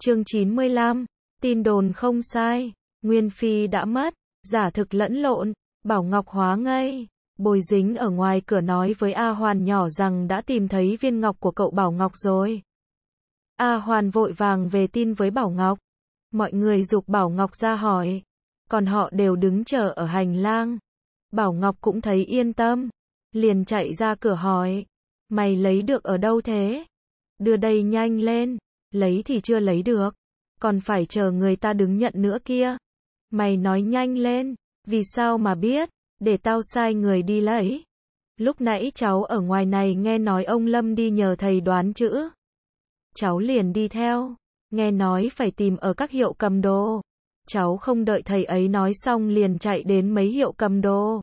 Chương 95, tin đồn không sai, Nguyên Phi đã mất, giả thực lẫn lộn, Bảo Ngọc hóa ngây. Bồi dính ở ngoài cửa nói với A Hoàn nhỏ rằng đã tìm thấy viên ngọc của cậu Bảo Ngọc rồi. A Hoàn vội vàng về tin với Bảo Ngọc. Mọi người dục Bảo Ngọc ra hỏi. Còn họ đều đứng chờ ở hành lang. Bảo Ngọc cũng thấy yên tâm. Liền chạy ra cửa hỏi. Mày lấy được ở đâu thế? Đưa đây nhanh lên. Lấy thì chưa lấy được. Còn phải chờ người ta đứng nhận nữa kia. Mày nói nhanh lên. Vì sao mà biết? Để tao sai người đi lấy. Lúc nãy cháu ở ngoài này nghe nói ông Lâm đi nhờ thầy đoán chữ. Cháu liền đi theo. Nghe nói phải tìm ở các hiệu cầm đồ. Cháu không đợi thầy ấy nói xong liền chạy đến mấy hiệu cầm đồ.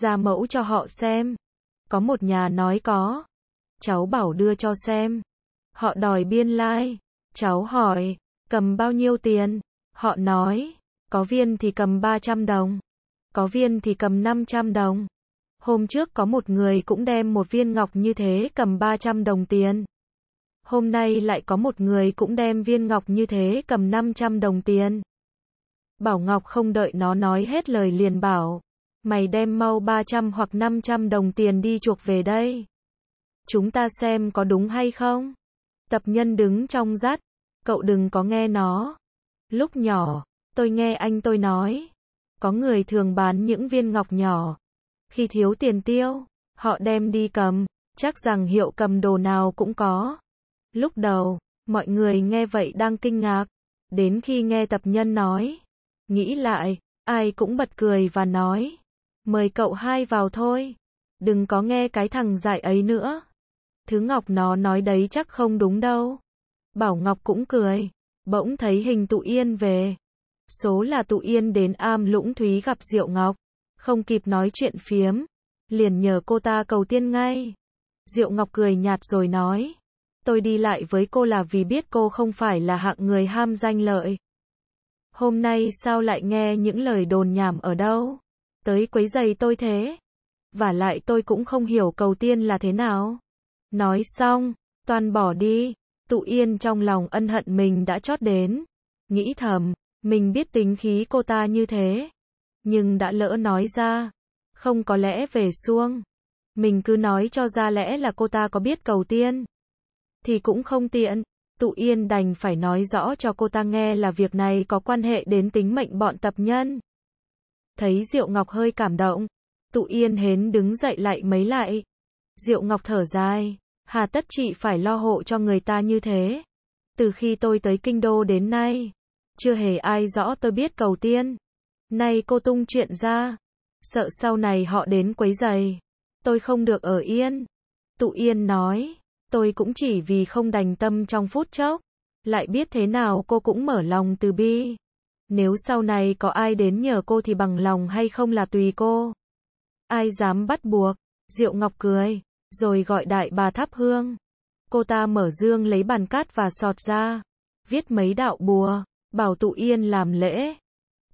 Ra mẫu cho họ xem. Có một nhà nói có. Cháu bảo đưa cho xem. Họ đòi biên lai. Cháu hỏi, cầm bao nhiêu tiền? Họ nói, có viên thì cầm 300 đồng, có viên thì cầm 500 đồng. Hôm trước có một người cũng đem một viên ngọc như thế cầm 300 đồng tiền. Hôm nay lại có một người cũng đem viên ngọc như thế cầm 500 đồng tiền. Bảo Ngọc không đợi nó nói hết lời liền bảo. Mày đem mau 300 hoặc 500 đồng tiền đi chuộc về đây. Chúng ta xem có đúng hay không. Tập nhân đứng trong rát, cậu đừng có nghe nó. Lúc nhỏ, tôi nghe anh tôi nói, có người thường bán những viên ngọc nhỏ. Khi thiếu tiền tiêu, họ đem đi cầm, chắc rằng hiệu cầm đồ nào cũng có. Lúc đầu, mọi người nghe vậy đang kinh ngạc, đến khi nghe tập nhân nói. Nghĩ lại, ai cũng bật cười và nói, mời cậu hai vào thôi, đừng có nghe cái thằng dại ấy nữa thứ Ngọc nó nói đấy chắc không đúng đâu. Bảo Ngọc cũng cười, bỗng thấy hình tụ yên về. Số là tụ yên đến am lũng thúy gặp Diệu Ngọc, không kịp nói chuyện phiếm, liền nhờ cô ta cầu tiên ngay. Diệu Ngọc cười nhạt rồi nói, tôi đi lại với cô là vì biết cô không phải là hạng người ham danh lợi. Hôm nay sao lại nghe những lời đồn nhảm ở đâu? Tới quấy giày tôi thế. Và lại tôi cũng không hiểu cầu tiên là thế nào. Nói xong, toàn bỏ đi, tụ yên trong lòng ân hận mình đã chót đến. Nghĩ thầm, mình biết tính khí cô ta như thế. Nhưng đã lỡ nói ra, không có lẽ về xuông. Mình cứ nói cho ra lẽ là cô ta có biết cầu tiên. Thì cũng không tiện, tụ yên đành phải nói rõ cho cô ta nghe là việc này có quan hệ đến tính mệnh bọn tập nhân. Thấy Diệu Ngọc hơi cảm động, tụ yên hến đứng dậy lại mấy lại. Diệu Ngọc thở dài hà tất chị phải lo hộ cho người ta như thế. Từ khi tôi tới kinh đô đến nay, chưa hề ai rõ tôi biết cầu tiên. Nay cô tung chuyện ra, sợ sau này họ đến quấy giày. Tôi không được ở yên. Tụ yên nói, tôi cũng chỉ vì không đành tâm trong phút chốc. Lại biết thế nào cô cũng mở lòng từ bi. Nếu sau này có ai đến nhờ cô thì bằng lòng hay không là tùy cô. Ai dám bắt buộc, Diệu Ngọc cười rồi gọi đại bà thắp hương. Cô ta mở dương lấy bàn cát và sọt ra, viết mấy đạo bùa, bảo tụ yên làm lễ.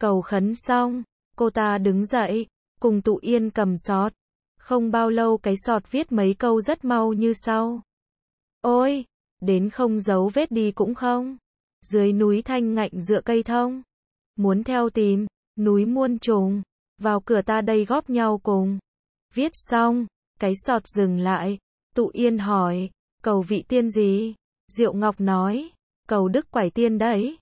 Cầu khấn xong, cô ta đứng dậy, cùng tụ yên cầm sọt. Không bao lâu cái sọt viết mấy câu rất mau như sau. Ôi, đến không giấu vết đi cũng không. Dưới núi thanh ngạnh dựa cây thông. Muốn theo tìm, núi muôn trùng, vào cửa ta đây góp nhau cùng. Viết xong, cái sọt dừng lại, tụ yên hỏi, cầu vị tiên gì? Diệu Ngọc nói, cầu đức quải tiên đấy.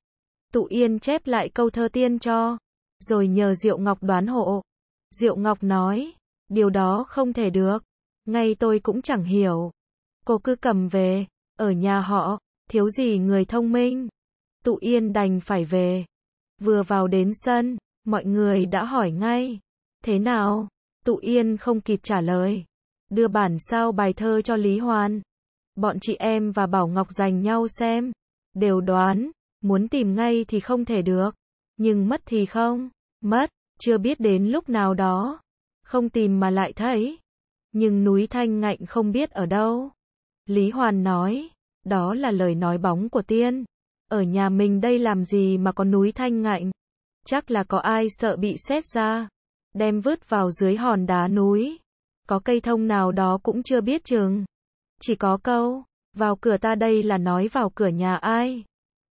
Tụ yên chép lại câu thơ tiên cho, rồi nhờ Diệu Ngọc đoán hộ. Diệu Ngọc nói, điều đó không thể được, ngay tôi cũng chẳng hiểu. Cô cứ cầm về, ở nhà họ, thiếu gì người thông minh. Tụ yên đành phải về. Vừa vào đến sân, mọi người đã hỏi ngay. Thế nào? Tụ yên không kịp trả lời đưa bản sao bài thơ cho Lý Hoan. Bọn chị em và Bảo Ngọc dành nhau xem, đều đoán, muốn tìm ngay thì không thể được, nhưng mất thì không, mất, chưa biết đến lúc nào đó, không tìm mà lại thấy. Nhưng núi Thanh Ngạnh không biết ở đâu. Lý Hoàn nói, đó là lời nói bóng của tiên. Ở nhà mình đây làm gì mà có núi Thanh Ngạnh? Chắc là có ai sợ bị xét ra, đem vứt vào dưới hòn đá núi có cây thông nào đó cũng chưa biết chừng. Chỉ có câu, vào cửa ta đây là nói vào cửa nhà ai.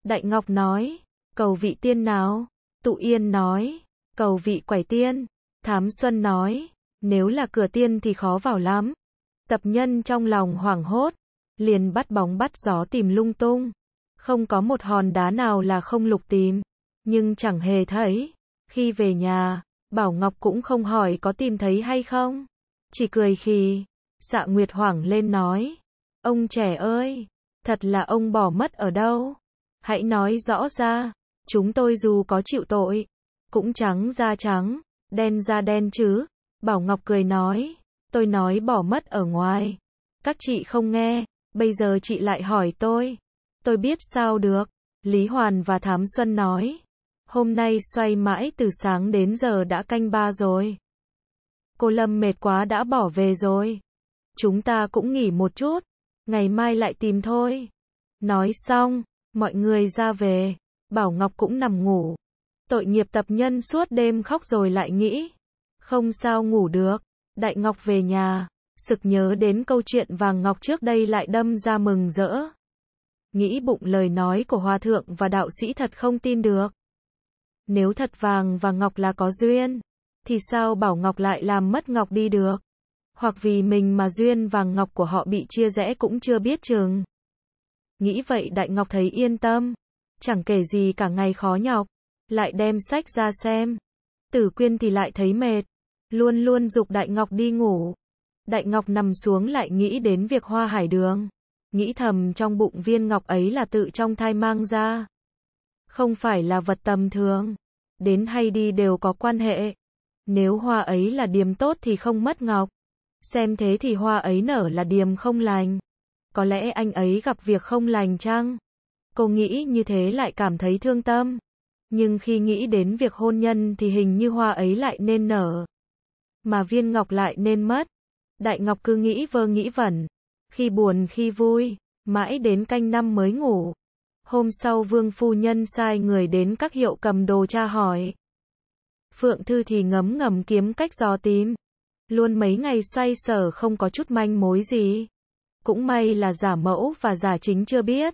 Đại Ngọc nói, cầu vị tiên nào. Tụ Yên nói, cầu vị quẩy tiên. Thám Xuân nói, nếu là cửa tiên thì khó vào lắm. Tập nhân trong lòng hoảng hốt, liền bắt bóng bắt gió tìm lung tung. Không có một hòn đá nào là không lục tìm, nhưng chẳng hề thấy. Khi về nhà, Bảo Ngọc cũng không hỏi có tìm thấy hay không chỉ cười khì. Dạ Nguyệt hoảng lên nói, ông trẻ ơi, thật là ông bỏ mất ở đâu? Hãy nói rõ ra, chúng tôi dù có chịu tội, cũng trắng da trắng, đen da đen chứ. Bảo Ngọc cười nói, tôi nói bỏ mất ở ngoài. Các chị không nghe, bây giờ chị lại hỏi tôi. Tôi biết sao được, Lý Hoàn và Thám Xuân nói. Hôm nay xoay mãi từ sáng đến giờ đã canh ba rồi. Cô Lâm mệt quá đã bỏ về rồi. Chúng ta cũng nghỉ một chút. Ngày mai lại tìm thôi. Nói xong, mọi người ra về. Bảo Ngọc cũng nằm ngủ. Tội nghiệp tập nhân suốt đêm khóc rồi lại nghĩ. Không sao ngủ được. Đại Ngọc về nhà. Sực nhớ đến câu chuyện vàng Ngọc trước đây lại đâm ra mừng rỡ. Nghĩ bụng lời nói của Hòa Thượng và Đạo Sĩ thật không tin được. Nếu thật vàng và Ngọc là có duyên thì sao Bảo Ngọc lại làm mất Ngọc đi được? Hoặc vì mình mà duyên vàng Ngọc của họ bị chia rẽ cũng chưa biết chừng. Nghĩ vậy Đại Ngọc thấy yên tâm. Chẳng kể gì cả ngày khó nhọc. Lại đem sách ra xem. Tử Quyên thì lại thấy mệt. Luôn luôn dục Đại Ngọc đi ngủ. Đại Ngọc nằm xuống lại nghĩ đến việc hoa hải đường. Nghĩ thầm trong bụng viên ngọc ấy là tự trong thai mang ra. Không phải là vật tầm thường. Đến hay đi đều có quan hệ. Nếu hoa ấy là điềm tốt thì không mất ngọc. Xem thế thì hoa ấy nở là điềm không lành. Có lẽ anh ấy gặp việc không lành chăng? Cô nghĩ như thế lại cảm thấy thương tâm. Nhưng khi nghĩ đến việc hôn nhân thì hình như hoa ấy lại nên nở. Mà viên ngọc lại nên mất. Đại ngọc cứ nghĩ vơ nghĩ vẩn. Khi buồn khi vui, mãi đến canh năm mới ngủ. Hôm sau vương phu nhân sai người đến các hiệu cầm đồ tra hỏi. Phượng Thư thì ngấm ngầm kiếm cách gió tím. Luôn mấy ngày xoay sở không có chút manh mối gì. Cũng may là giả mẫu và giả chính chưa biết.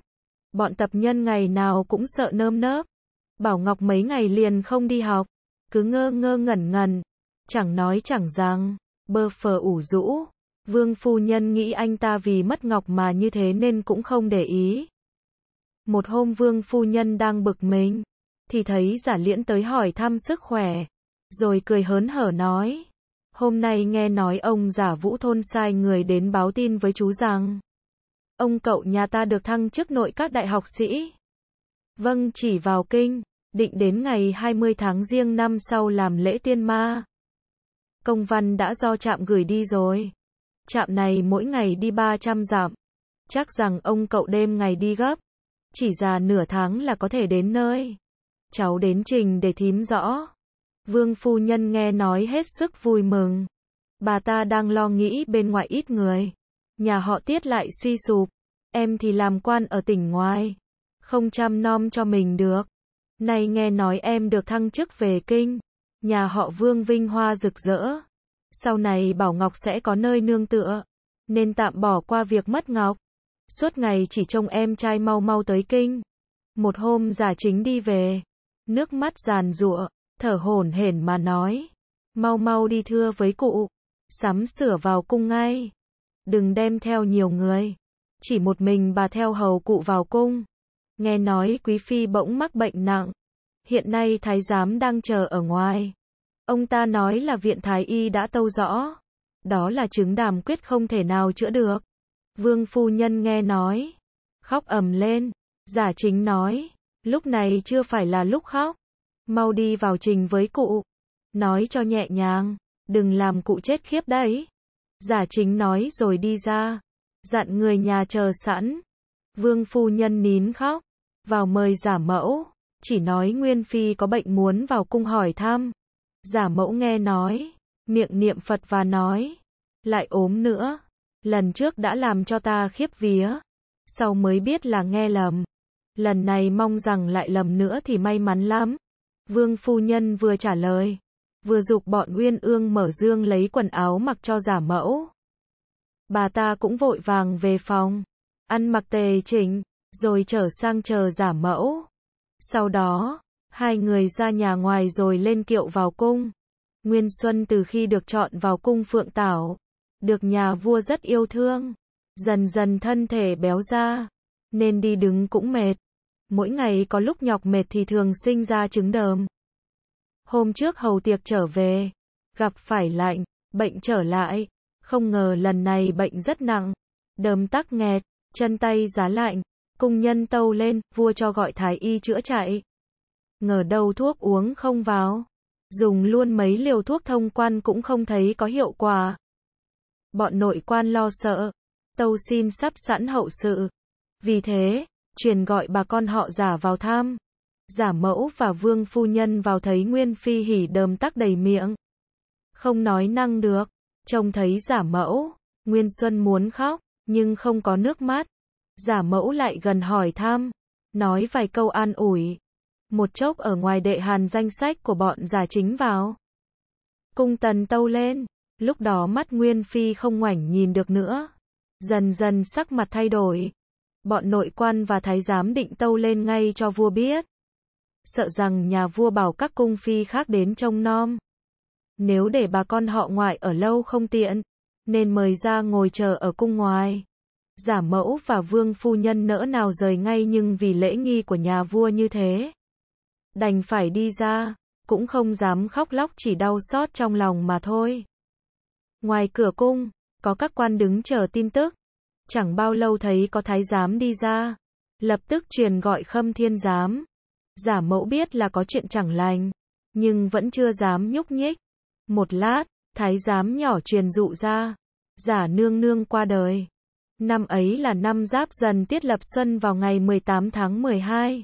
Bọn tập nhân ngày nào cũng sợ nơm nớp. Bảo Ngọc mấy ngày liền không đi học. Cứ ngơ ngơ ngẩn ngẩn. Chẳng nói chẳng rằng. Bơ phờ ủ rũ. Vương phu nhân nghĩ anh ta vì mất Ngọc mà như thế nên cũng không để ý. Một hôm vương phu nhân đang bực mình thì thấy giả liễn tới hỏi thăm sức khỏe, rồi cười hớn hở nói. Hôm nay nghe nói ông giả vũ thôn sai người đến báo tin với chú rằng, ông cậu nhà ta được thăng chức nội các đại học sĩ. Vâng chỉ vào kinh, định đến ngày 20 tháng riêng năm sau làm lễ tiên ma. Công văn đã do trạm gửi đi rồi. Trạm này mỗi ngày đi 300 dặm. Chắc rằng ông cậu đêm ngày đi gấp. Chỉ già nửa tháng là có thể đến nơi cháu đến trình để thím rõ. Vương phu nhân nghe nói hết sức vui mừng. Bà ta đang lo nghĩ bên ngoài ít người. Nhà họ tiết lại suy sụp. Em thì làm quan ở tỉnh ngoài. Không chăm nom cho mình được. Nay nghe nói em được thăng chức về kinh. Nhà họ vương vinh hoa rực rỡ. Sau này Bảo Ngọc sẽ có nơi nương tựa. Nên tạm bỏ qua việc mất Ngọc. Suốt ngày chỉ trông em trai mau mau tới kinh. Một hôm giả chính đi về nước mắt giàn giụa, thở hổn hển mà nói, mau mau đi thưa với cụ, sắm sửa vào cung ngay, đừng đem theo nhiều người, chỉ một mình bà theo hầu cụ vào cung. Nghe nói quý phi bỗng mắc bệnh nặng, hiện nay thái giám đang chờ ở ngoài. Ông ta nói là viện thái y đã tâu rõ, đó là chứng đàm quyết không thể nào chữa được. Vương phu nhân nghe nói, khóc ầm lên, giả chính nói, Lúc này chưa phải là lúc khóc. Mau đi vào trình với cụ. Nói cho nhẹ nhàng, đừng làm cụ chết khiếp đấy. Giả chính nói rồi đi ra. Dặn người nhà chờ sẵn. Vương phu nhân nín khóc. Vào mời giả mẫu. Chỉ nói Nguyên Phi có bệnh muốn vào cung hỏi thăm. Giả mẫu nghe nói. Miệng niệm Phật và nói. Lại ốm nữa. Lần trước đã làm cho ta khiếp vía. Sau mới biết là nghe lầm lần này mong rằng lại lầm nữa thì may mắn lắm. Vương phu nhân vừa trả lời, vừa dục bọn Uyên Ương mở dương lấy quần áo mặc cho giả mẫu. Bà ta cũng vội vàng về phòng, ăn mặc tề chỉnh, rồi trở sang chờ giả mẫu. Sau đó, hai người ra nhà ngoài rồi lên kiệu vào cung. Nguyên Xuân từ khi được chọn vào cung Phượng Tảo, được nhà vua rất yêu thương, dần dần thân thể béo ra, nên đi đứng cũng mệt mỗi ngày có lúc nhọc mệt thì thường sinh ra trứng đờm. Hôm trước hầu tiệc trở về, gặp phải lạnh, bệnh trở lại, không ngờ lần này bệnh rất nặng, đờm tắc nghẹt, chân tay giá lạnh, cung nhân tâu lên, vua cho gọi thái y chữa chạy. Ngờ đâu thuốc uống không vào, dùng luôn mấy liều thuốc thông quan cũng không thấy có hiệu quả. Bọn nội quan lo sợ, tâu xin sắp sẵn hậu sự. Vì thế, truyền gọi bà con họ giả vào tham. Giả mẫu và vương phu nhân vào thấy Nguyên Phi hỉ đờm tắc đầy miệng. Không nói năng được, trông thấy giả mẫu, Nguyên Xuân muốn khóc, nhưng không có nước mắt. Giả mẫu lại gần hỏi tham, nói vài câu an ủi. Một chốc ở ngoài đệ hàn danh sách của bọn giả chính vào. Cung tần tâu lên, lúc đó mắt Nguyên Phi không ngoảnh nhìn được nữa. Dần dần sắc mặt thay đổi, bọn nội quan và thái giám định tâu lên ngay cho vua biết. Sợ rằng nhà vua bảo các cung phi khác đến trông nom. Nếu để bà con họ ngoại ở lâu không tiện, nên mời ra ngồi chờ ở cung ngoài. Giả mẫu và vương phu nhân nỡ nào rời ngay nhưng vì lễ nghi của nhà vua như thế. Đành phải đi ra, cũng không dám khóc lóc chỉ đau xót trong lòng mà thôi. Ngoài cửa cung, có các quan đứng chờ tin tức. Chẳng bao lâu thấy có thái giám đi ra, lập tức truyền gọi khâm thiên giám. Giả mẫu biết là có chuyện chẳng lành, nhưng vẫn chưa dám nhúc nhích. Một lát, thái giám nhỏ truyền dụ ra, giả nương nương qua đời. Năm ấy là năm giáp dần tiết lập xuân vào ngày 18 tháng 12.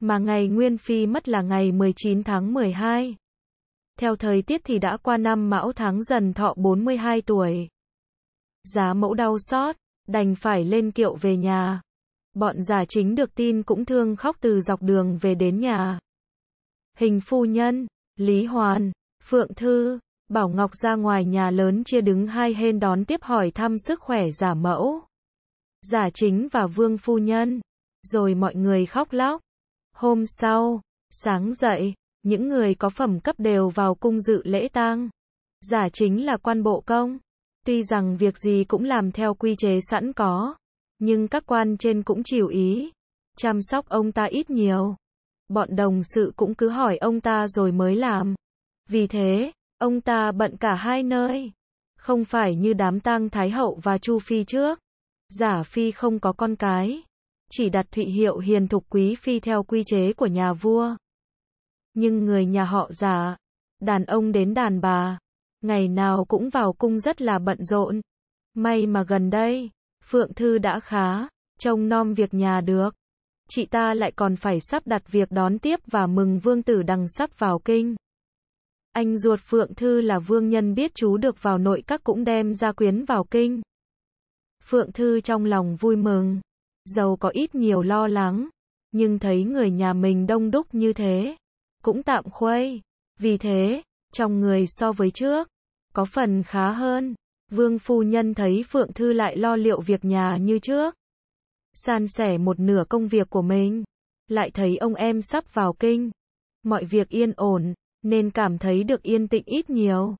Mà ngày Nguyên Phi mất là ngày 19 tháng 12. Theo thời tiết thì đã qua năm mão tháng dần thọ 42 tuổi. Giá mẫu đau xót, Đành phải lên kiệu về nhà. Bọn giả chính được tin cũng thương khóc từ dọc đường về đến nhà. Hình phu nhân, Lý Hoàn, Phượng Thư, Bảo Ngọc ra ngoài nhà lớn chia đứng hai hên đón tiếp hỏi thăm sức khỏe giả mẫu. Giả chính và vương phu nhân. Rồi mọi người khóc lóc. Hôm sau, sáng dậy, những người có phẩm cấp đều vào cung dự lễ tang. Giả chính là quan bộ công. Tuy rằng việc gì cũng làm theo quy chế sẵn có, nhưng các quan trên cũng chịu ý, chăm sóc ông ta ít nhiều. Bọn đồng sự cũng cứ hỏi ông ta rồi mới làm. Vì thế, ông ta bận cả hai nơi. Không phải như đám tang Thái Hậu và Chu Phi trước. Giả Phi không có con cái. Chỉ đặt thụy hiệu hiền thục quý Phi theo quy chế của nhà vua. Nhưng người nhà họ giả, đàn ông đến đàn bà, ngày nào cũng vào cung rất là bận rộn. May mà gần đây, Phượng Thư đã khá, trông nom việc nhà được. Chị ta lại còn phải sắp đặt việc đón tiếp và mừng vương tử đằng sắp vào kinh. Anh ruột Phượng Thư là vương nhân biết chú được vào nội các cũng đem ra quyến vào kinh. Phượng Thư trong lòng vui mừng, giàu có ít nhiều lo lắng, nhưng thấy người nhà mình đông đúc như thế, cũng tạm khuây. Vì thế, trong người so với trước, có phần khá hơn. Vương phu nhân thấy Phượng Thư lại lo liệu việc nhà như trước. San sẻ một nửa công việc của mình. Lại thấy ông em sắp vào kinh. Mọi việc yên ổn, nên cảm thấy được yên tĩnh ít nhiều.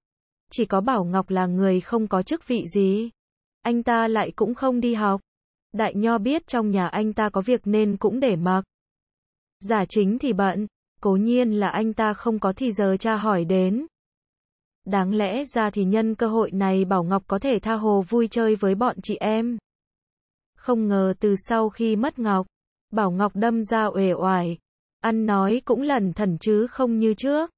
Chỉ có Bảo Ngọc là người không có chức vị gì. Anh ta lại cũng không đi học. Đại Nho biết trong nhà anh ta có việc nên cũng để mặc. Giả chính thì bận, cố nhiên là anh ta không có thì giờ cha hỏi đến. Đáng lẽ ra thì nhân cơ hội này Bảo Ngọc có thể tha hồ vui chơi với bọn chị em. Không ngờ từ sau khi mất Ngọc, Bảo Ngọc đâm ra uể oải, ăn nói cũng lần thần chứ không như trước.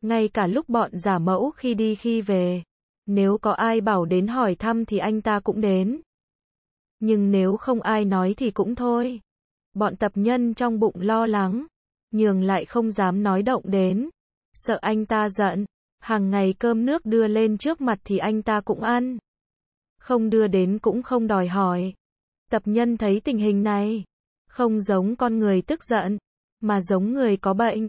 Ngay cả lúc bọn giả mẫu khi đi khi về, nếu có ai bảo đến hỏi thăm thì anh ta cũng đến. Nhưng nếu không ai nói thì cũng thôi. Bọn tập nhân trong bụng lo lắng, nhường lại không dám nói động đến, sợ anh ta giận hàng ngày cơm nước đưa lên trước mặt thì anh ta cũng ăn. Không đưa đến cũng không đòi hỏi. Tập nhân thấy tình hình này, không giống con người tức giận, mà giống người có bệnh.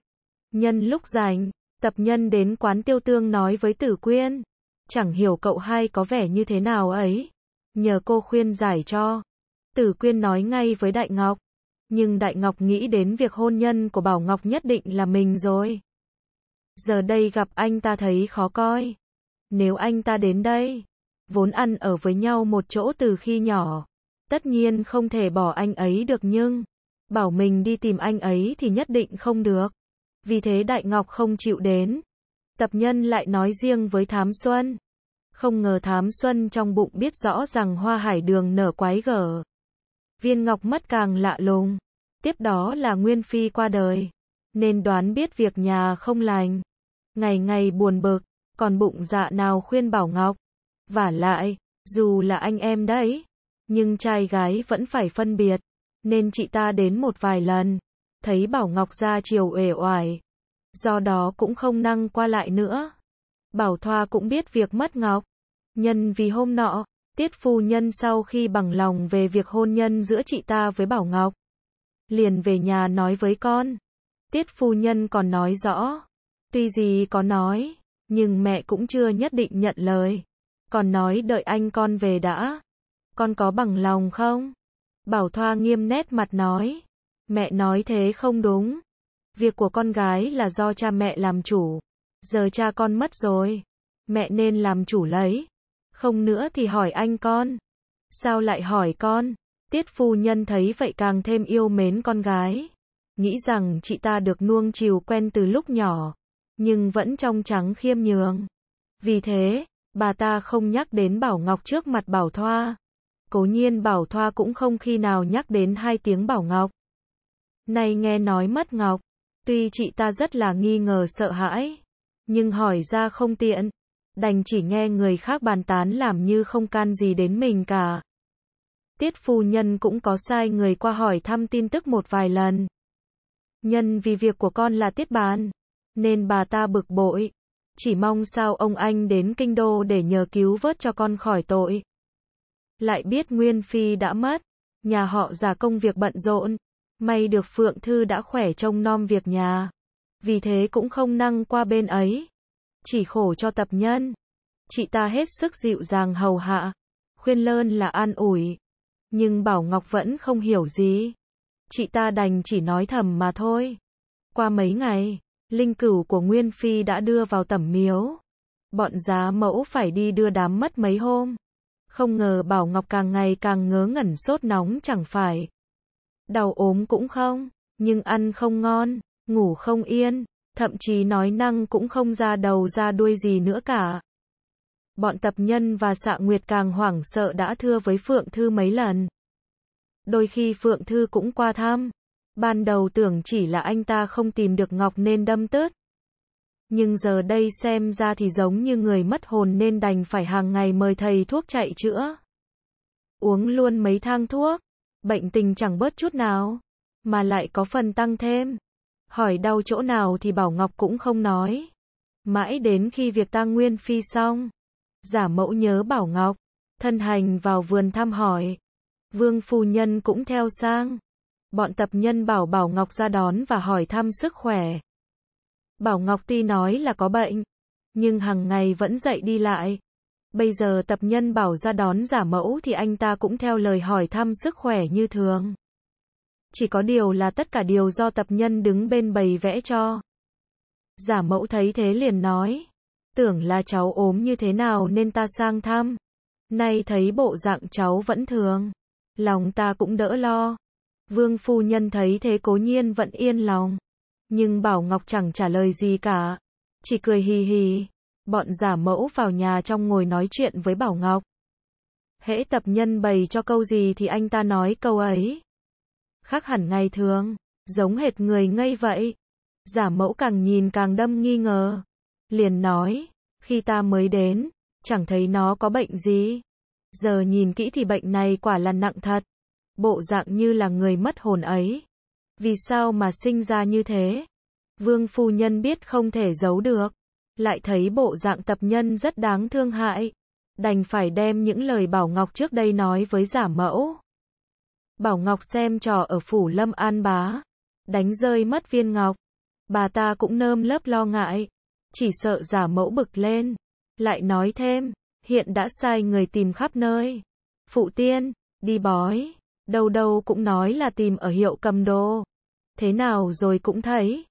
Nhân lúc rảnh, tập nhân đến quán tiêu tương nói với tử quyên. Chẳng hiểu cậu hai có vẻ như thế nào ấy. Nhờ cô khuyên giải cho. Tử quyên nói ngay với Đại Ngọc. Nhưng Đại Ngọc nghĩ đến việc hôn nhân của Bảo Ngọc nhất định là mình rồi. Giờ đây gặp anh ta thấy khó coi. Nếu anh ta đến đây, vốn ăn ở với nhau một chỗ từ khi nhỏ, tất nhiên không thể bỏ anh ấy được nhưng, bảo mình đi tìm anh ấy thì nhất định không được. Vì thế Đại Ngọc không chịu đến. Tập nhân lại nói riêng với Thám Xuân. Không ngờ Thám Xuân trong bụng biết rõ rằng hoa hải đường nở quái gở. Viên Ngọc mất càng lạ lùng. Tiếp đó là Nguyên Phi qua đời nên đoán biết việc nhà không lành. Ngày ngày buồn bực, còn bụng dạ nào khuyên bảo Ngọc. Vả lại, dù là anh em đấy, nhưng trai gái vẫn phải phân biệt, nên chị ta đến một vài lần, thấy Bảo Ngọc ra chiều uể oải, do đó cũng không năng qua lại nữa. Bảo Thoa cũng biết việc mất Ngọc, nhân vì hôm nọ, Tiết phu nhân sau khi bằng lòng về việc hôn nhân giữa chị ta với Bảo Ngọc, liền về nhà nói với con. Tiết phu nhân còn nói rõ, tuy gì có nói, nhưng mẹ cũng chưa nhất định nhận lời. Còn nói đợi anh con về đã. Con có bằng lòng không? Bảo Thoa nghiêm nét mặt nói. Mẹ nói thế không đúng. Việc của con gái là do cha mẹ làm chủ. Giờ cha con mất rồi. Mẹ nên làm chủ lấy. Không nữa thì hỏi anh con. Sao lại hỏi con? Tiết phu nhân thấy vậy càng thêm yêu mến con gái nghĩ rằng chị ta được nuông chiều quen từ lúc nhỏ, nhưng vẫn trong trắng khiêm nhường. Vì thế, bà ta không nhắc đến Bảo Ngọc trước mặt Bảo Thoa. Cố nhiên Bảo Thoa cũng không khi nào nhắc đến hai tiếng Bảo Ngọc. này nghe nói mất Ngọc, tuy chị ta rất là nghi ngờ sợ hãi, nhưng hỏi ra không tiện, đành chỉ nghe người khác bàn tán làm như không can gì đến mình cả. Tiết phu nhân cũng có sai người qua hỏi thăm tin tức một vài lần. Nhân vì việc của con là tiết bàn, nên bà ta bực bội. Chỉ mong sao ông anh đến kinh đô để nhờ cứu vớt cho con khỏi tội. Lại biết Nguyên Phi đã mất, nhà họ già công việc bận rộn, may được Phượng Thư đã khỏe trông nom việc nhà. Vì thế cũng không năng qua bên ấy. Chỉ khổ cho tập nhân. Chị ta hết sức dịu dàng hầu hạ, khuyên lơn là an ủi. Nhưng Bảo Ngọc vẫn không hiểu gì chị ta đành chỉ nói thầm mà thôi. Qua mấy ngày, linh cửu của Nguyên Phi đã đưa vào tẩm miếu. Bọn giá mẫu phải đi đưa đám mất mấy hôm. Không ngờ Bảo Ngọc càng ngày càng ngớ ngẩn sốt nóng chẳng phải. Đau ốm cũng không, nhưng ăn không ngon, ngủ không yên, thậm chí nói năng cũng không ra đầu ra đuôi gì nữa cả. Bọn tập nhân và xạ nguyệt càng hoảng sợ đã thưa với Phượng Thư mấy lần đôi khi Phượng Thư cũng qua thăm. Ban đầu tưởng chỉ là anh ta không tìm được Ngọc nên đâm tớt. Nhưng giờ đây xem ra thì giống như người mất hồn nên đành phải hàng ngày mời thầy thuốc chạy chữa. Uống luôn mấy thang thuốc, bệnh tình chẳng bớt chút nào, mà lại có phần tăng thêm. Hỏi đau chỗ nào thì Bảo Ngọc cũng không nói. Mãi đến khi việc tang nguyên phi xong, giả mẫu nhớ Bảo Ngọc, thân hành vào vườn thăm hỏi, Vương phu nhân cũng theo sang. Bọn tập nhân bảo Bảo Ngọc ra đón và hỏi thăm sức khỏe. Bảo Ngọc tuy nói là có bệnh, nhưng hàng ngày vẫn dậy đi lại. Bây giờ tập nhân bảo ra đón giả mẫu thì anh ta cũng theo lời hỏi thăm sức khỏe như thường. Chỉ có điều là tất cả điều do tập nhân đứng bên bầy vẽ cho. Giả mẫu thấy thế liền nói. Tưởng là cháu ốm như thế nào nên ta sang thăm. Nay thấy bộ dạng cháu vẫn thường. Lòng ta cũng đỡ lo. Vương phu nhân thấy thế cố nhiên vẫn yên lòng. Nhưng Bảo Ngọc chẳng trả lời gì cả. Chỉ cười hì hì. Bọn giả mẫu vào nhà trong ngồi nói chuyện với Bảo Ngọc. Hễ tập nhân bày cho câu gì thì anh ta nói câu ấy. Khác hẳn ngày thường, giống hệt người ngây vậy. Giả mẫu càng nhìn càng đâm nghi ngờ. Liền nói, khi ta mới đến, chẳng thấy nó có bệnh gì giờ nhìn kỹ thì bệnh này quả là nặng thật. Bộ dạng như là người mất hồn ấy. Vì sao mà sinh ra như thế? Vương phu nhân biết không thể giấu được. Lại thấy bộ dạng tập nhân rất đáng thương hại. Đành phải đem những lời Bảo Ngọc trước đây nói với giả mẫu. Bảo Ngọc xem trò ở phủ lâm an bá. Đánh rơi mất viên ngọc. Bà ta cũng nơm lớp lo ngại. Chỉ sợ giả mẫu bực lên. Lại nói thêm hiện đã sai người tìm khắp nơi. Phụ tiên, đi bói, đâu đâu cũng nói là tìm ở hiệu cầm đồ. Thế nào rồi cũng thấy.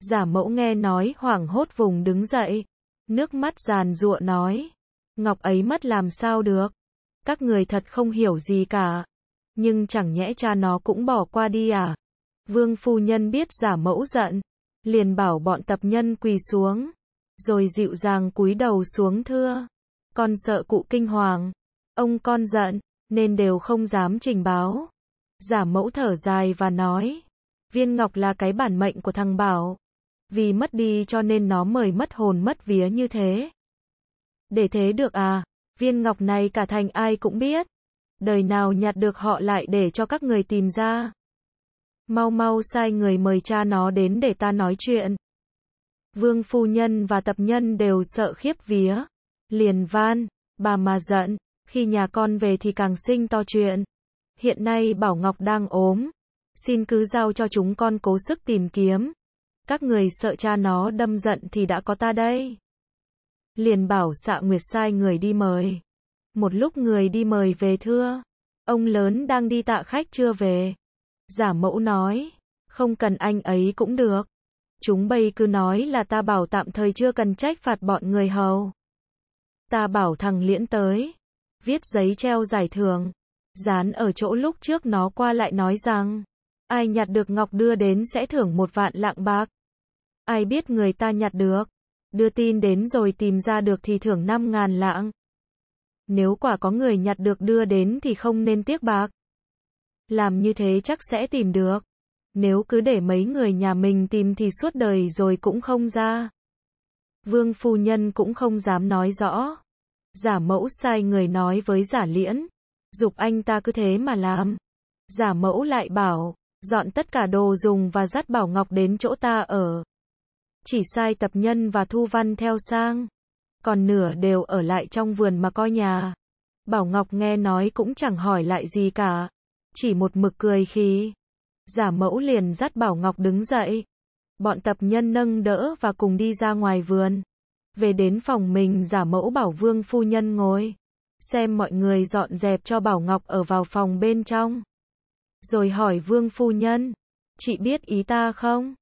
Giả mẫu nghe nói hoảng hốt vùng đứng dậy. Nước mắt giàn giụa nói. Ngọc ấy mất làm sao được. Các người thật không hiểu gì cả. Nhưng chẳng nhẽ cha nó cũng bỏ qua đi à. Vương phu nhân biết giả mẫu giận. Liền bảo bọn tập nhân quỳ xuống. Rồi dịu dàng cúi đầu xuống thưa con sợ cụ kinh hoàng. Ông con giận, nên đều không dám trình báo. Giả mẫu thở dài và nói, viên ngọc là cái bản mệnh của thằng Bảo. Vì mất đi cho nên nó mời mất hồn mất vía như thế. Để thế được à, viên ngọc này cả thành ai cũng biết. Đời nào nhặt được họ lại để cho các người tìm ra. Mau mau sai người mời cha nó đến để ta nói chuyện. Vương phu nhân và tập nhân đều sợ khiếp vía. Liền van, bà mà giận, khi nhà con về thì càng sinh to chuyện. Hiện nay Bảo Ngọc đang ốm, xin cứ giao cho chúng con cố sức tìm kiếm. Các người sợ cha nó đâm giận thì đã có ta đây. Liền bảo xạ nguyệt sai người đi mời. Một lúc người đi mời về thưa. Ông lớn đang đi tạ khách chưa về. Giả mẫu nói, không cần anh ấy cũng được. Chúng bây cứ nói là ta bảo tạm thời chưa cần trách phạt bọn người hầu. Ta bảo thằng Liễn tới. Viết giấy treo giải thưởng. Dán ở chỗ lúc trước nó qua lại nói rằng. Ai nhặt được ngọc đưa đến sẽ thưởng một vạn lạng bạc. Ai biết người ta nhặt được. Đưa tin đến rồi tìm ra được thì thưởng năm ngàn lạng. Nếu quả có người nhặt được đưa đến thì không nên tiếc bạc. Làm như thế chắc sẽ tìm được. Nếu cứ để mấy người nhà mình tìm thì suốt đời rồi cũng không ra. Vương phu nhân cũng không dám nói rõ. Giả mẫu sai người nói với giả liễn. Dục anh ta cứ thế mà làm. Giả mẫu lại bảo, dọn tất cả đồ dùng và dắt Bảo Ngọc đến chỗ ta ở. Chỉ sai tập nhân và thu văn theo sang. Còn nửa đều ở lại trong vườn mà coi nhà. Bảo Ngọc nghe nói cũng chẳng hỏi lại gì cả. Chỉ một mực cười khí. Giả mẫu liền dắt Bảo Ngọc đứng dậy bọn tập nhân nâng đỡ và cùng đi ra ngoài vườn. Về đến phòng mình giả mẫu bảo vương phu nhân ngồi, xem mọi người dọn dẹp cho Bảo Ngọc ở vào phòng bên trong. Rồi hỏi vương phu nhân, chị biết ý ta không?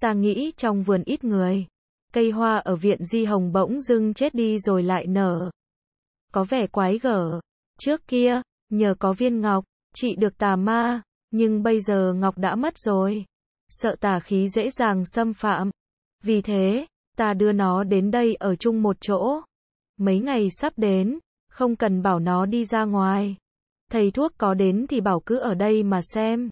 Ta nghĩ trong vườn ít người, cây hoa ở viện di hồng bỗng dưng chết đi rồi lại nở. Có vẻ quái gở, trước kia, nhờ có viên ngọc, chị được tà ma, nhưng bây giờ ngọc đã mất rồi sợ tà khí dễ dàng xâm phạm. Vì thế, ta đưa nó đến đây ở chung một chỗ. Mấy ngày sắp đến, không cần bảo nó đi ra ngoài. Thầy thuốc có đến thì bảo cứ ở đây mà xem.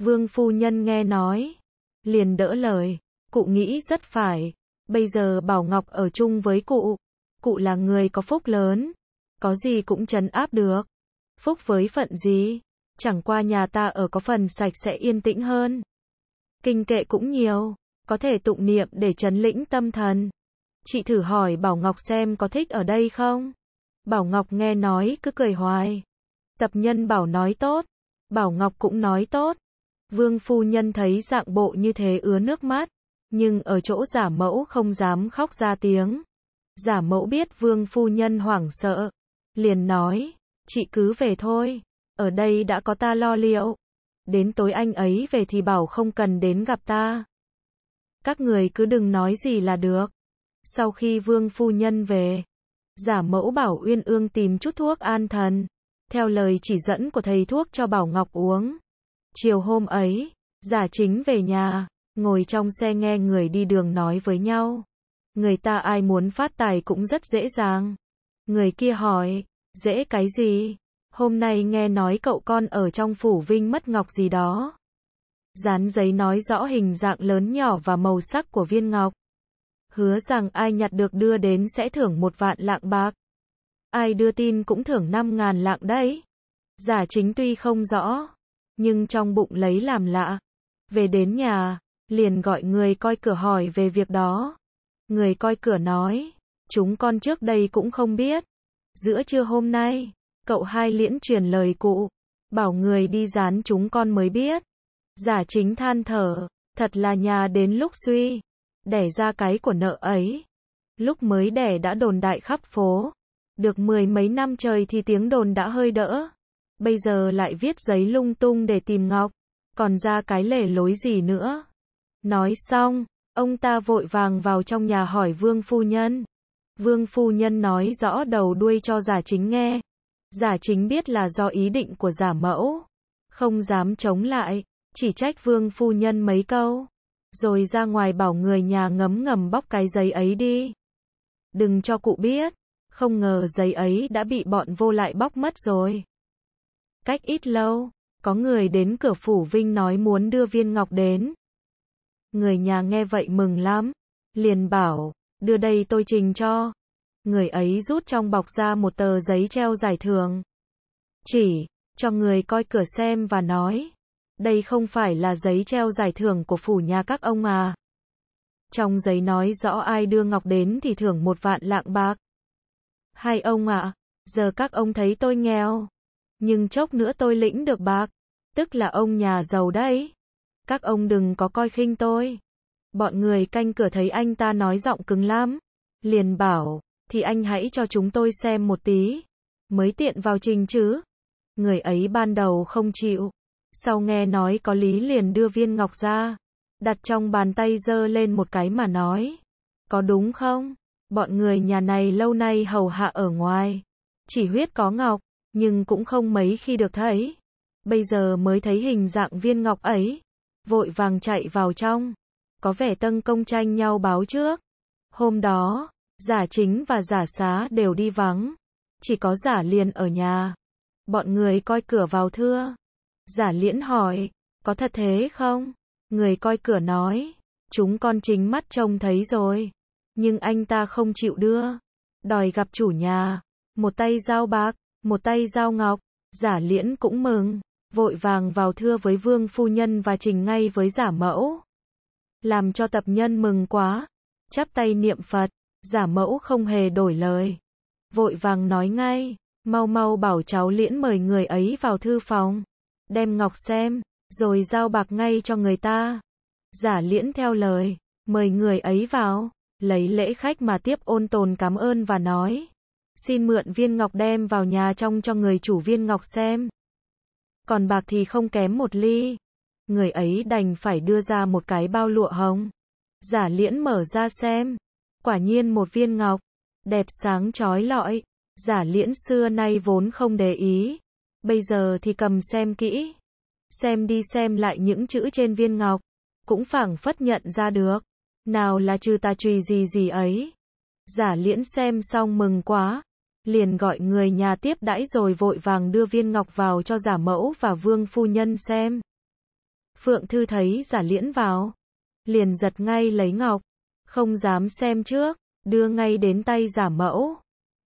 Vương phu nhân nghe nói, liền đỡ lời, cụ nghĩ rất phải, bây giờ Bảo Ngọc ở chung với cụ, cụ là người có phúc lớn, có gì cũng trấn áp được. Phúc với phận gì? Chẳng qua nhà ta ở có phần sạch sẽ yên tĩnh hơn kinh kệ cũng nhiều, có thể tụng niệm để chấn lĩnh tâm thần. Chị thử hỏi Bảo Ngọc xem có thích ở đây không? Bảo Ngọc nghe nói cứ cười hoài. Tập nhân Bảo nói tốt, Bảo Ngọc cũng nói tốt. Vương phu nhân thấy dạng bộ như thế ứa nước mắt, nhưng ở chỗ giả mẫu không dám khóc ra tiếng. Giả mẫu biết vương phu nhân hoảng sợ, liền nói, chị cứ về thôi, ở đây đã có ta lo liệu đến tối anh ấy về thì bảo không cần đến gặp ta. Các người cứ đừng nói gì là được. Sau khi vương phu nhân về, giả mẫu bảo Uyên Ương tìm chút thuốc an thần, theo lời chỉ dẫn của thầy thuốc cho Bảo Ngọc uống. Chiều hôm ấy, giả chính về nhà, ngồi trong xe nghe người đi đường nói với nhau. Người ta ai muốn phát tài cũng rất dễ dàng. Người kia hỏi, dễ cái gì? hôm nay nghe nói cậu con ở trong phủ vinh mất ngọc gì đó. Dán giấy nói rõ hình dạng lớn nhỏ và màu sắc của viên ngọc. Hứa rằng ai nhặt được đưa đến sẽ thưởng một vạn lạng bạc. Ai đưa tin cũng thưởng năm ngàn lạng đấy. Giả chính tuy không rõ, nhưng trong bụng lấy làm lạ. Về đến nhà, liền gọi người coi cửa hỏi về việc đó. Người coi cửa nói, chúng con trước đây cũng không biết. Giữa trưa hôm nay, Cậu hai liễn truyền lời cụ, bảo người đi dán chúng con mới biết. Giả chính than thở, thật là nhà đến lúc suy, đẻ ra cái của nợ ấy. Lúc mới đẻ đã đồn đại khắp phố. Được mười mấy năm trời thì tiếng đồn đã hơi đỡ. Bây giờ lại viết giấy lung tung để tìm ngọc. Còn ra cái lề lối gì nữa. Nói xong, ông ta vội vàng vào trong nhà hỏi vương phu nhân. Vương phu nhân nói rõ đầu đuôi cho giả chính nghe. Giả chính biết là do ý định của giả mẫu, không dám chống lại, chỉ trách vương phu nhân mấy câu, rồi ra ngoài bảo người nhà ngấm ngầm bóc cái giấy ấy đi. Đừng cho cụ biết, không ngờ giấy ấy đã bị bọn vô lại bóc mất rồi. Cách ít lâu, có người đến cửa phủ Vinh nói muốn đưa viên ngọc đến. Người nhà nghe vậy mừng lắm, liền bảo, đưa đây tôi trình cho người ấy rút trong bọc ra một tờ giấy treo giải thưởng. Chỉ cho người coi cửa xem và nói, đây không phải là giấy treo giải thưởng của phủ nhà các ông à. Trong giấy nói rõ ai đưa ngọc đến thì thưởng một vạn lạng bạc. Hai ông ạ, à, giờ các ông thấy tôi nghèo, nhưng chốc nữa tôi lĩnh được bạc, tức là ông nhà giàu đấy. Các ông đừng có coi khinh tôi. Bọn người canh cửa thấy anh ta nói giọng cứng lắm, liền bảo thì anh hãy cho chúng tôi xem một tí. Mới tiện vào trình chứ. Người ấy ban đầu không chịu. Sau nghe nói có lý liền đưa viên ngọc ra. Đặt trong bàn tay dơ lên một cái mà nói. Có đúng không? Bọn người nhà này lâu nay hầu hạ ở ngoài. Chỉ huyết có ngọc, nhưng cũng không mấy khi được thấy. Bây giờ mới thấy hình dạng viên ngọc ấy. Vội vàng chạy vào trong. Có vẻ tân công tranh nhau báo trước. Hôm đó, giả chính và giả xá đều đi vắng. Chỉ có giả liền ở nhà. Bọn người coi cửa vào thưa. Giả liễn hỏi, có thật thế không? Người coi cửa nói, chúng con chính mắt trông thấy rồi. Nhưng anh ta không chịu đưa. Đòi gặp chủ nhà. Một tay giao bạc, một tay giao ngọc. Giả liễn cũng mừng. Vội vàng vào thưa với vương phu nhân và trình ngay với giả mẫu. Làm cho tập nhân mừng quá. Chắp tay niệm Phật. Giả mẫu không hề đổi lời. Vội vàng nói ngay, mau mau bảo cháu liễn mời người ấy vào thư phòng. Đem ngọc xem, rồi giao bạc ngay cho người ta. Giả liễn theo lời, mời người ấy vào, lấy lễ khách mà tiếp ôn tồn cảm ơn và nói. Xin mượn viên ngọc đem vào nhà trong cho người chủ viên ngọc xem. Còn bạc thì không kém một ly. Người ấy đành phải đưa ra một cái bao lụa hồng. Giả liễn mở ra xem, Quả nhiên một viên ngọc, đẹp sáng trói lọi, giả liễn xưa nay vốn không để ý, bây giờ thì cầm xem kỹ, xem đi xem lại những chữ trên viên ngọc, cũng phảng phất nhận ra được, nào là trừ tà trùy gì gì ấy. Giả liễn xem xong mừng quá, liền gọi người nhà tiếp đãi rồi vội vàng đưa viên ngọc vào cho giả mẫu và vương phu nhân xem. Phượng Thư thấy giả liễn vào, liền giật ngay lấy ngọc, không dám xem trước, đưa ngay đến tay giả mẫu.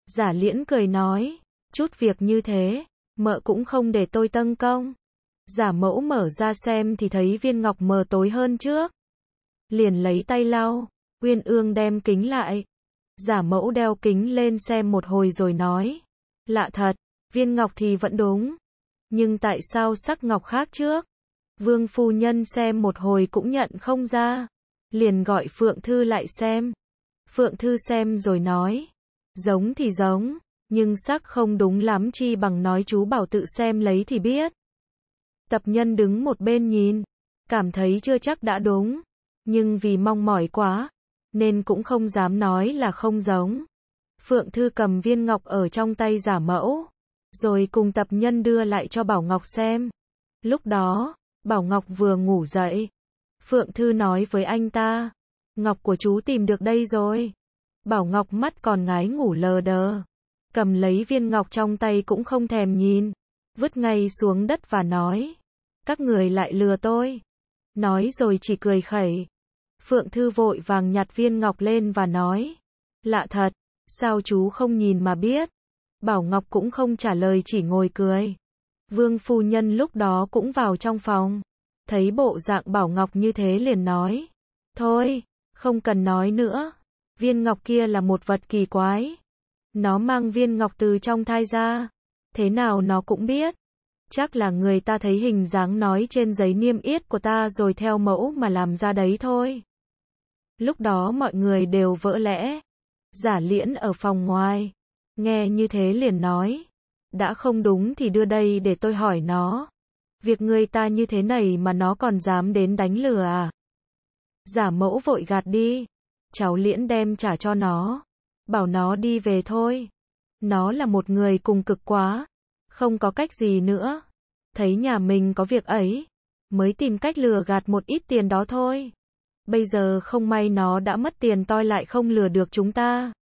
Giả liễn cười nói, chút việc như thế, mợ cũng không để tôi tân công. Giả mẫu mở ra xem thì thấy viên ngọc mờ tối hơn trước. Liền lấy tay lau, uyên ương đem kính lại. Giả mẫu đeo kính lên xem một hồi rồi nói. Lạ thật, viên ngọc thì vẫn đúng. Nhưng tại sao sắc ngọc khác trước? Vương phu nhân xem một hồi cũng nhận không ra liền gọi Phượng Thư lại xem. Phượng Thư xem rồi nói, giống thì giống, nhưng sắc không đúng lắm chi bằng nói chú bảo tự xem lấy thì biết. Tập nhân đứng một bên nhìn, cảm thấy chưa chắc đã đúng, nhưng vì mong mỏi quá, nên cũng không dám nói là không giống. Phượng Thư cầm viên ngọc ở trong tay giả mẫu, rồi cùng tập nhân đưa lại cho Bảo Ngọc xem. Lúc đó, Bảo Ngọc vừa ngủ dậy, Phượng Thư nói với anh ta, Ngọc của chú tìm được đây rồi. Bảo Ngọc mắt còn ngái ngủ lờ đờ, cầm lấy viên ngọc trong tay cũng không thèm nhìn, vứt ngay xuống đất và nói, các người lại lừa tôi. Nói rồi chỉ cười khẩy. Phượng Thư vội vàng nhặt viên ngọc lên và nói, lạ thật, sao chú không nhìn mà biết. Bảo Ngọc cũng không trả lời chỉ ngồi cười. Vương phu nhân lúc đó cũng vào trong phòng thấy bộ dạng Bảo Ngọc như thế liền nói. Thôi, không cần nói nữa, viên ngọc kia là một vật kỳ quái. Nó mang viên ngọc từ trong thai ra, thế nào nó cũng biết. Chắc là người ta thấy hình dáng nói trên giấy niêm yết của ta rồi theo mẫu mà làm ra đấy thôi. Lúc đó mọi người đều vỡ lẽ. Giả liễn ở phòng ngoài. Nghe như thế liền nói. Đã không đúng thì đưa đây để tôi hỏi nó. Việc người ta như thế này mà nó còn dám đến đánh lừa à? Giả mẫu vội gạt đi. Cháu liễn đem trả cho nó. Bảo nó đi về thôi. Nó là một người cùng cực quá. Không có cách gì nữa. Thấy nhà mình có việc ấy. Mới tìm cách lừa gạt một ít tiền đó thôi. Bây giờ không may nó đã mất tiền toi lại không lừa được chúng ta.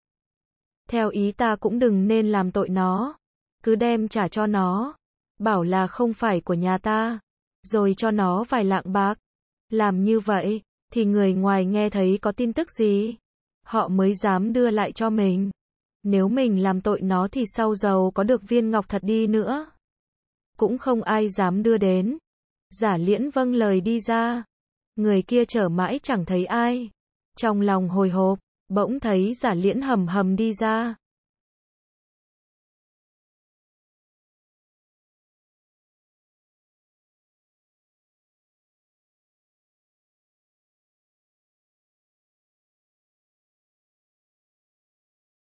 Theo ý ta cũng đừng nên làm tội nó. Cứ đem trả cho nó bảo là không phải của nhà ta, rồi cho nó vài lạng bạc. Làm như vậy, thì người ngoài nghe thấy có tin tức gì, họ mới dám đưa lại cho mình. Nếu mình làm tội nó thì sau giàu có được viên ngọc thật đi nữa. Cũng không ai dám đưa đến. Giả liễn vâng lời đi ra. Người kia chở mãi chẳng thấy ai. Trong lòng hồi hộp, bỗng thấy giả liễn hầm hầm đi ra.